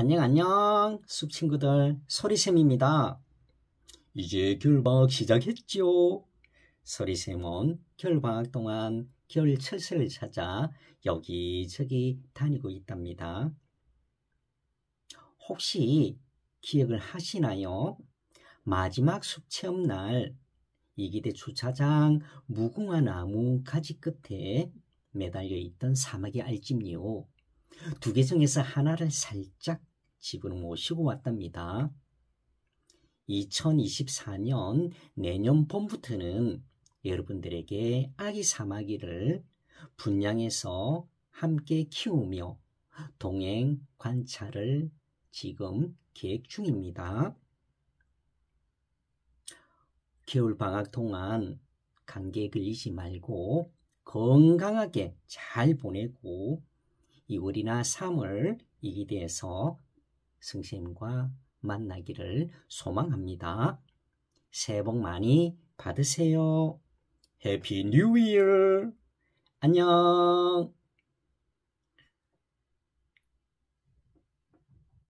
안녕 안녕 숲친구들 소리샘입니다. 이제 결박 시작했죠 소리샘은 결박 동안 겨울철새를 찾아 여기저기 다니고 있답니다. 혹시 기억을 하시나요? 마지막 숲체험 날 이기대 주차장 무궁화 나무 가지 끝에 매달려 있던 사막의알집요두 개 중에서 하나를 살짝 집으로 모시고 뭐 왔답니다. 2024년 내년 봄부터는 여러분들에게 아기 사마귀를 분양해서 함께 키우며 동행 관찰을 지금 계획 중입니다. 겨울 방학 동안 감기에 걸리지 말고 건강하게 잘 보내고 2월이나 3월 이기대에서 선생과 만나기를 소망합니다. 새해 복 많이 받으세요. 해피 뉴 이어! 안녕!